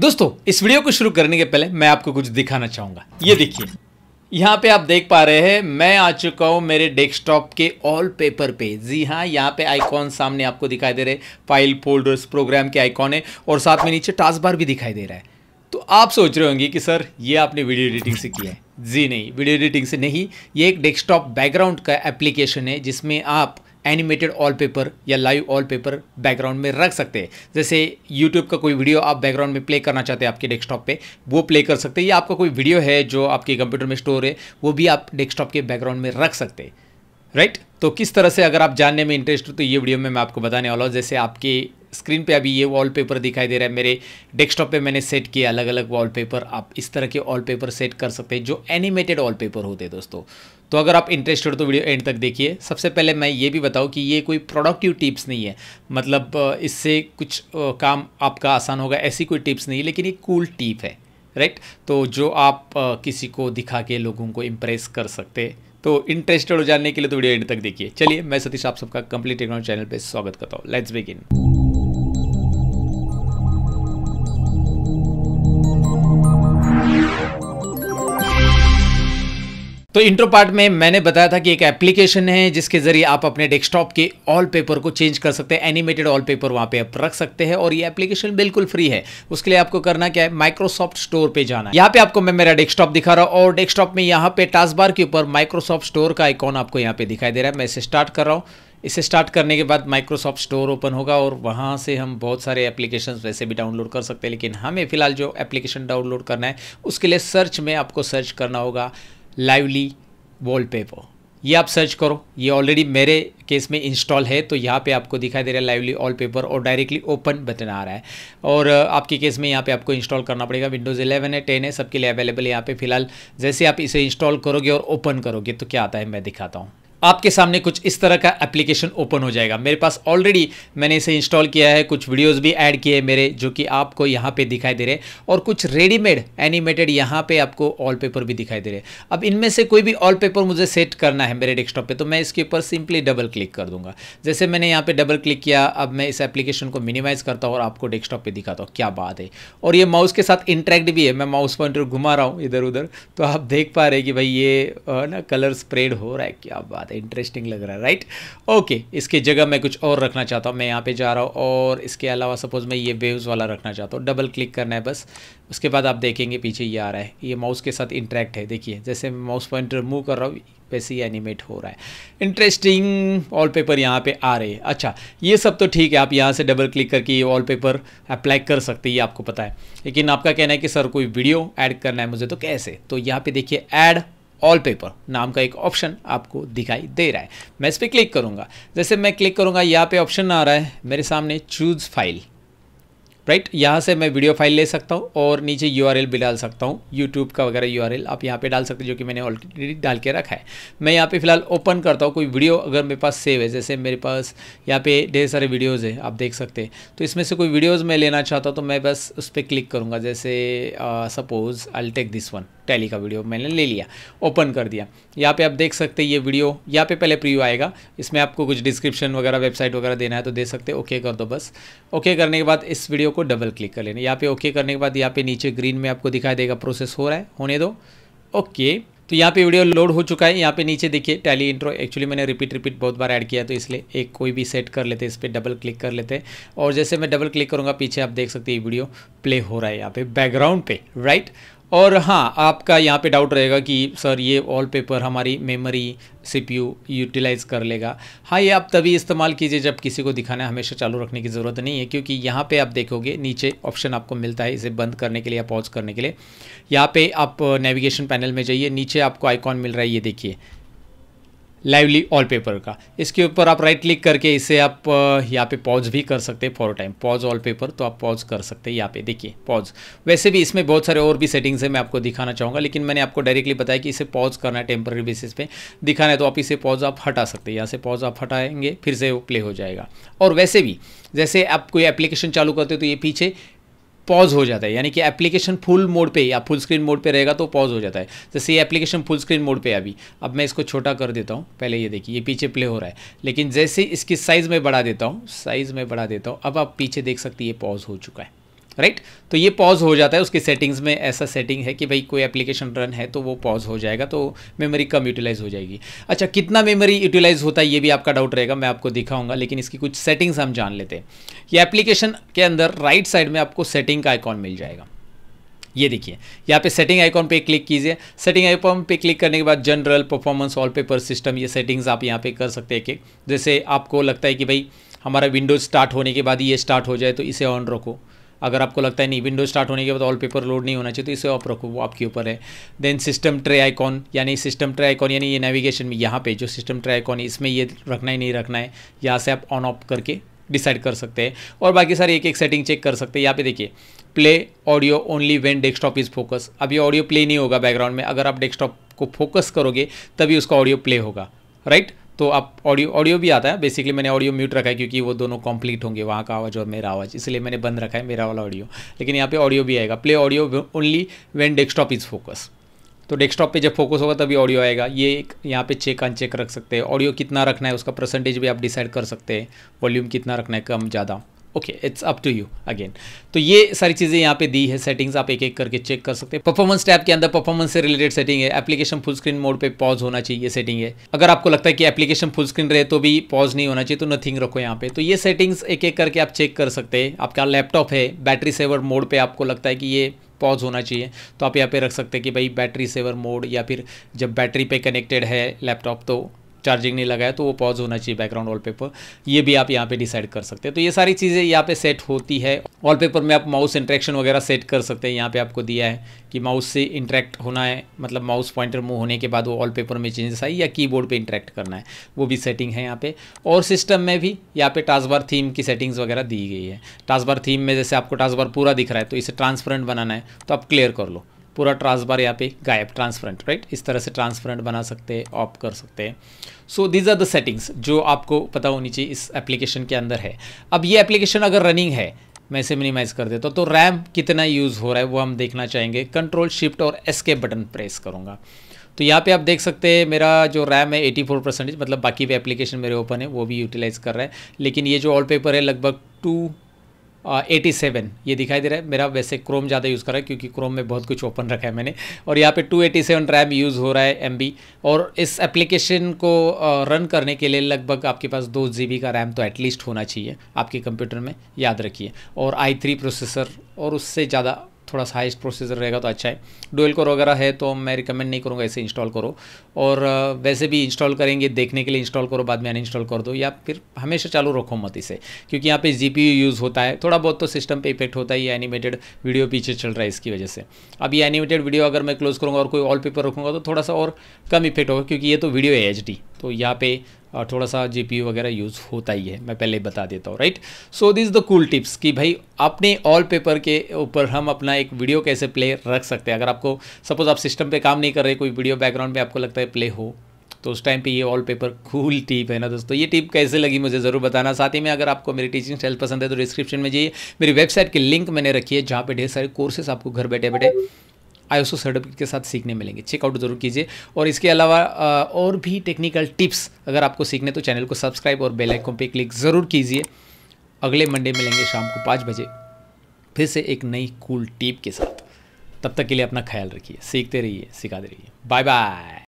दोस्तों इस वीडियो को शुरू करने के पहले मैं आपको कुछ दिखाना चाहूंगा ये देखिए यहाँ पे आप देख पा रहे हैं मैं आ चुका हूँ मेरे डेस्कटॉप के ऑल पेपर पे जी हाँ यहाँ पे आइकॉन सामने आपको दिखाई दे रहे फाइल फोल्डर्स प्रोग्राम के आइकॉन है और साथ में नीचे टास्क बार भी दिखाई दे रहा है तो आप सोच रहे होंगे कि सर ये आपने वीडियो एडिटिंग से किया है जी नहीं वीडियो एडिटिंग से नहीं ये एक डेस्कटॉप बैकग्राउंड का एप्लीकेशन है जिसमें आप एनिमेटेड ऑल पेपर या लाइव ऑल पेपर बैकग्राउंड में रख सकते हैं जैसे यूट्यूब का कोई वीडियो आप बैकग्राउंड में प्ले करना चाहते हैं आपके डेस्कटॉप पे वो प्ले कर सकते हैं या आपका कोई वीडियो है जो आपके कंप्यूटर में स्टोर है वो भी आप डेस्कटॉप के बैकग्राउंड में रख सकते हैं राइट right? तो किस तरह से अगर आप जानने में इंटरेस्ट हो तो ये वीडियो में मैं आपको बताने वाला हूँ जैसे आपके स्क्रीन पे अभी ये वॉलपेपर दिखाई दे रहा है मेरे डेस्कटॉप पे मैंने सेट किया अलग अलग वॉलपेपर आप इस तरह के वॉलपेपर सेट कर सकते हैं जो एनिमेटेड वॉलपेपर होते हैं दोस्तों तो अगर आप इंटरेस्टेड हो तो वीडियो एंड तक देखिए सबसे पहले मैं ये भी बताऊँ कि ये कोई प्रोडक्टिव टिप्स नहीं है मतलब इससे कुछ काम आपका आसान होगा ऐसी कोई टिप्स नहीं लेकिन ये कूल टिप है राइट तो जो आप किसी को दिखा के लोगों को इम्प्रेस कर सकते तो इंटरेस्टेड हो जानने के लिए तो वीडियो एंड तक देखिए चलिए मैं सतीश आप सबका कंप्लीट टेक्नोलॉजी चैनल पे स्वागत करता हूँ लेट्स बिगिन तो इंट्रो पार्ट में मैंने बताया था कि एक एप्लीकेशन है जिसके जरिए आप अपने डेस्कटॉप के ऑल पेपर को चेंज कर सकते हैं एनिमेटेड ऑल पेपर वहां पे आप रख सकते हैं और ये एप्लीकेशन बिल्कुल फ्री है उसके लिए आपको करना क्या है माइक्रोसॉफ्ट स्टोर पे जाना है यहाँ पे आपको मैं मेरा डेस्कटॉप दिखा रहा हूँ और डेस्कटॉप में यहाँ पे टास्क बार के ऊपर माइक्रोसॉफ्ट स्टोर का आइकॉन आपको यहाँ पे दिखाई दे रहा है मैं इसे स्टार्ट कर रहा हूँ इसे स्टार्ट करने के बाद माइक्रोसॉफ्ट स्टोर ओपन होगा और वहाँ से हम बहुत सारे एप्लीकेशन वैसे भी डाउनलोड कर सकते हैं लेकिन हमें फिलहाल जो एप्लीकेशन डाउनलोड करना है उसके लिए सर्च में आपको सर्च करना होगा लाइवली वॉलपेपर ये आप सर्च करो ये ऑलरेडी मेरे केस में इंस्टॉल है तो यहाँ पे आपको दिखाई दे रहा है लाइवली ऑल पेपर और डायरेक्टली ओपन बटन आ रहा है और आपके केस में यहाँ पे आपको इंस्टॉल करना पड़ेगा विंडोज़ 11 है 10 है सबके लिए अवेलेबल है यहाँ पे फिलहाल जैसे आप इसे इंस्टॉल करोगे और ओपन करोगे तो क्या आता है मैं दिखाता हूँ आपके सामने कुछ इस तरह का एप्लीकेशन ओपन हो जाएगा मेरे पास ऑलरेडी मैंने इसे इंस्टॉल किया है कुछ वीडियोस भी ऐड किए मेरे जो कि आपको यहाँ पे दिखाई दे रहे और कुछ रेडीमेड एनिमेटेड यहाँ पे आपको ऑल पेपर भी दिखाई दे रहे अब इनमें से कोई भी ऑल पेपर मुझे सेट करना है मेरे डेस्कटॉप पर तो मैं इसके ऊपर सिंपली डबल क्लिक कर दूंगा जैसे मैंने यहाँ पर डबल क्लिक किया अब मैं इस एप्लीकेशन को मिनिमाइज़ करता हूँ और आपको डेस्कटॉप पर दिखाता हूँ क्या बात है और ये माउस के साथ इंट्रैक्ट भी है मैं माउस पॉइंटर घुमा रहा हूँ इधर उधर तो आप देख पा रहे कि भाई ये ना कलर स्प्रेड हो रहा है क्या बात ज़्यादा इंटरेस्टिंग लग रहा है राइट ओके इसके जगह मैं कुछ और रखना चाहता हूँ मैं यहाँ पे जा रहा हूँ और इसके अलावा सपोज मैं ये वेव्स वाला रखना चाहता हूँ डबल क्लिक करना है बस उसके बाद आप देखेंगे पीछे ये आ रहा है ये माउस के साथ इंट्रैक्ट है देखिए जैसे मैं माउस पॉइंट रिमूव कर रहा हूँ वैसे ही एनिमेट हो रहा है इंटरेस्टिंग वॉल पेपर यहाँ पे आ रहे हैं अच्छा ये सब तो ठीक है आप यहाँ से डबल क्लिक करके ये वॉल पेपर अप्लाई कर सकते हैं ये आपको पता है लेकिन आपका कहना है कि सर कोई वीडियो ऐड करना है मुझे तो कैसे तो यहाँ पे देखिए ऐड ऑल पेपर नाम का एक ऑप्शन आपको दिखाई दे रहा है मैं इस पर क्लिक करूंगा जैसे मैं क्लिक करूंगा यहाँ पे ऑप्शन आ रहा है मेरे सामने चूज़ फाइल राइट right? यहाँ से मैं वीडियो फाइल ले सकता हूँ और नीचे यू भी डाल सकता हूँ यूट्यूब का वगैरह यू आप यहाँ पे डाल सकते हैं जो कि मैंने ऑलरेडी डाल के रखा है मैं यहाँ पे फिलहाल ओपन करता हूँ कोई वीडियो अगर मेरे पास सेव है जैसे मेरे पास यहाँ पे ढेर सारे वीडियोज़ है आप देख सकते हैं तो इसमें से कोई वीडियोज़ मैं लेना चाहता हूँ तो मैं बस उस पर क्लिक करूँगा जैसे suppose I take this one Tally का वीडियो मैंने ले लिया ओपन कर दिया यहाँ पे आप देख सकते हैं ये वीडियो यहाँ पे पहले प्रीव्यू आएगा इसमें आपको कुछ डिस्क्रिप्शन वगैरह वेबसाइट वगैरह देना है तो दे सकते ओके कर दो बस ओके करने के बाद इस वीडियो को डबल क्लिक कर लेना यहाँ पे ओके करने के बाद यहाँ पे नीचे ग्रीन में आपको दिखाई देगा प्रोसेस हो रहा है होने दो ओके तो यहाँ पे वीडियो लोड हो चुका है यहाँ पे नीचे देखिए टैली इंट्रो एक्चुअली मैंने रिपीट रिपीट बहुत बार ऐड किया तो इसलिए एक कोई भी सेट कर लेते हैं इस पर डबल क्लिक कर लेते हैं और जैसे मैं डबल क्लिक करूँगा पीछे आप देख सकते हैं ये वीडियो प्ले हो रहा है यहाँ पे बैकग्राउंड पे राइट और हाँ आपका यहाँ पे डाउट रहेगा कि सर ये वॉलपेपर हमारी मेमोरी सीपीयू यूटिलाइज़ कर लेगा हाँ ये आप तभी इस्तेमाल कीजिए जब किसी को दिखाना हमेशा चालू रखने की ज़रूरत नहीं है क्योंकि यहाँ पे आप देखोगे नीचे ऑप्शन आपको मिलता है इसे बंद करने के लिए या पॉज करने के लिए यहाँ पे आप नेविगेशन पैनल में जाइए नीचे आपको आइकॉन मिल रहा है ये देखिए लाइवली ऑल पेपर का इसके ऊपर आप राइट क्लिक करके इसे आप यहाँ पे पॉज भी कर सकते हैं for time pause wallpaper तो आप पॉज कर सकते हैं यहाँ पे देखिए पॉज वैसे भी इसमें बहुत सारे और भी सेटिंग्स हैं मैं आपको दिखाना चाहूँगा लेकिन मैंने आपको डायरेक्टली बताया कि इसे पॉज करना है टेम्पररी बेसिस पे दिखाना है तो आप इसे पॉज आप हटा सकते हैं यहाँ से पॉज आप हटाएंगे फिर से वो प्ले हो जाएगा और वैसे भी जैसे आप कोई एप्लीकेशन चालू करते हो तो ये पीछे पॉज हो जाता है यानी कि एप्लीकेशन फुल मोड पे या फुल स्क्रीन मोड पे रहेगा तो पॉज हो जाता है जैसे ये एप्लीकेशन फुल स्क्रीन मोड पे अभी अब मैं इसको छोटा कर देता हूँ पहले ये देखिए ये पीछे प्ले हो रहा है लेकिन जैसे इसकी साइज़ में बढ़ा देता हूँ साइज़ में बढ़ा देता हूँ अब आप पीछे देख सकती है पॉज हो चुका है राइट तो ये पॉज हो जाता है उसकी सेटिंग्स में ऐसा सेटिंग है कि भाई कोई एप्लीकेशन रन है तो वो पॉज हो जाएगा तो मेमोरी कम यूटिलाइज हो जाएगी अच्छा कितना मेमोरी यूटिलाइज होता है ये भी आपका डाउट रहेगा मैं आपको दिखाऊंगा लेकिन इसकी कुछ सेटिंग्स हम जान लेते हैं ये एप्लीकेशन के अंदर राइट साइड में आपको सेटिंग का आइकॉन मिल जाएगा ये देखिए यहाँ पे सेटिंग आइकॉन पे क्लिक कीजिए सेटिंग आइकॉन पे क्लिक करने के बाद general performance wallpaper system ये सेटिंग्स आप यहाँ पे कर सकते हैं कि जैसे आपको लगता है कि भाई हमारा विंडोज स्टार्ट होने के बाद ये स्टार्ट हो जाए तो इसे ऑन रखो अगर आपको लगता है नहीं विंडो स्टार्ट होने के बाद ऑल पेपर लोड नहीं होना चाहिए तो इसे ऑफ रखो वो आपके ऊपर है देन सिस्टम ट्रे आइकॉन यानी सिस्टम ट्रे आइकॉन यानी ये नेविगेशन में यहाँ पे जो सिस्टम ट्रे आइकॉन है इसमें ये रखना ही नहीं रखना है यहाँ से आप ऑन ऑफ करके डिसाइड कर सकते हैं और बाकी सारे एक एक सेटिंग चेक कर सकते हैं यहाँ पे देखिए play audio only when desktop is focus अब ये ऑडियो प्ले नहीं होगा बैकग्राउंड में अगर आप डेस्कटॉप को फोकस करोगे तभी उसका ऑडियो प्ले होगा राइट तो आप ऑडियो ऑडियो भी आता है बेसिकली मैंने ऑडियो म्यूट रखा है क्योंकि वो दोनों कंप्लीट होंगे वहाँ का आवाज़ और मेरा आवाज़ इसलिए मैंने बंद रखा है मेरा वाला ऑडियो लेकिन यहाँ पे ऑडियो भी आएगा play audio only when desktop is focus तो डेस्कटॉप पे जब फोकस होगा तभी ऑडियो आएगा ये एक यहाँ पे चेक अन चेक रख सकते हैं ऑडियो कितना रखना है उसका परसेंटेज भी आप डिसाइड कर सकते हैं वॉल्यूम कितना रखना है कम ज़्यादा okay it's up to you again तो ये सारी चीज़ें यहाँ पे दी है सेटिंग्स आप एक एक करके चेक कर सकते हैं परफॉर्मेंस टैब के अंदर परफॉर्मेंस से रिलेटेड सेटिंग है एप्लीकेशन फुल स्क्रीन मोड पे पॉज होना चाहिए ये सेटिंग है अगर आपको लगता है कि एप्लीकेशन फुल स्क्रीन रहे तो भी पॉज नहीं होना चाहिए तो नथिंग रखो यहाँ पे तो ये सेटिंग्स एक एक करके आप चेक कर सकते हैं आपका लैपटॉप है बैटरी सेवर मोड पर आपको लगता है कि ये पॉज होना चाहिए तो आप यहाँ पे रख सकते हैं कि भाई बैटरी सेवर मोड या फिर जब बैटरी पे कनेक्टेड है लैपटॉप तो चार्जिंग नहीं लगाया तो वो पॉज होना चाहिए बैकग्राउंड वॉलपेपर ये भी आप यहाँ पे डिसाइड कर सकते हैं तो ये सारी चीज़ें यहाँ पे सेट होती है वॉलपेपर में आप माउस इंट्रैक्शन वगैरह सेट कर सकते हैं यहाँ पे आपको दिया है कि माउस से इंट्रैक्ट होना है मतलब माउस पॉइंटर मूव होने के बाद वो वॉलपेपर में चेंजेस आई या कीबोर्ड पे इंट्रैक्ट करना है वो भी सेटिंग है यहाँ पे और सिस्टम में भी यहाँ पे टास्कबार थीम की सेटिंग्स वगैरह दी गई है टास्कबार थीम में जैसे आपको टास्कबार पूरा दिख रहा है तो इसे ट्रांसपेरेंट बनाना है तो आप क्लियर कर लो पूरा ट्रांसबार यहाँ पे गायब ट्रांसफरेंट राइट इस तरह से ट्रांसफरेंट बना सकते हैं ऑफ कर सकते हैं so these are the settings जो आपको पता होनी चाहिए इस एप्लीकेशन के अंदर है अब ये एप्लीकेशन अगर रनिंग है मैं इसे मिनिमाइज़ कर देता हूँ तो रैम कितना यूज़ हो रहा है वो हम देखना चाहेंगे कंट्रोल शिफ्ट और के बटन प्रेस करूँगा तो यहाँ पे आप देख सकते हैं मेरा जो रैम है 84 परसेंटेज मतलब बाकी भी एप्लीकेशन मेरे ओपन है वो भी यूटिलाइज़ कर रहा है लेकिन ये जो ऑल पेपर है लगभग टू एटी सेवन ये दिखाई दे रहा है मेरा वैसे क्रोम ज़्यादा यूज़ कर रहा है क्योंकि क्रोम में बहुत कुछ ओपन रखा है मैंने और यहाँ पे two eighty seven RAM use हो रहा है एम बी और इस एप्लीकेशन को रन करने के लिए लगभग आपके पास दो जी बी का रैम तो एटलीस्ट होना चाहिए आपके कंप्यूटर में याद रखिए और आई थ्री प्रोसेसर और उससे ज़्यादा थोड़ा सा हाइस्ट प्रोसेसर रहेगा तो अच्छा है डोल कोर वगैरह है तो मैं रिकमेंड नहीं करूँगा इसे इंस्टॉल करो और वैसे भी इंस्टॉल करेंगे देखने के लिए इंस्टॉल करो बाद में अनइंस्टॉल कर दो या फिर हमेशा चालू रखो मत इसे क्योंकि यहाँ पे जी यूज़ होता है थोड़ा बहुत तो सिस्टम पर इफेक्ट होता है ये एनिमेटेड वीडियो पीछे चल रहा है इसकी वजह से अब ये एनिमेटेड वीडियो अगर मैं क्लोज करूँगा और कोई वॉल पेपर रखूँगा तो थोड़ा सा और कम इफेक्ट होगा क्योंकि ये तो वीडियो है एच तो यहाँ पे थोड़ा सा जी वगैरह यूज़ होता ही है मैं पहले बता देता हूँ right so this the cool tips कि भाई अपने ऑल पेपर के ऊपर हम अपना एक वीडियो कैसे प्ले रख सकते हैं अगर आपको सपोज़ आप सिस्टम पे काम नहीं कर रहे कोई वीडियो बैकग्राउंड में आपको लगता है प्ले हो तो उस टाइम पे ये ऑल पेपर कूल टिप है ना दोस्तों ये टिप कैसे लगी मुझे ज़रूर बताना साथ ही में अगर आपको मेरी टीचिंग स्टाइल पसंद है तो डिस्क्रिप्शन में जाइए मेरी वेबसाइट की लिंक मैंने रखी है जहाँ पर ढेर सारे कोर्सेस आपको घर बैठे बैठे आई एस सर्टिफिकेट के साथ सीखने मिलेंगे चेकआउट ज़रूर कीजिए और इसके अलावा और भी टेक्निकल टिप्स अगर आपको सीखने तो चैनल को सब्सक्राइब और बेल आइकन पे क्लिक ज़रूर कीजिए अगले मंडे मिलेंगे शाम को पाँच बजे फिर से एक नई कूल टिप के साथ तब तक के लिए अपना ख्याल रखिए सीखते रहिए सिखाते रहिए बाय बाय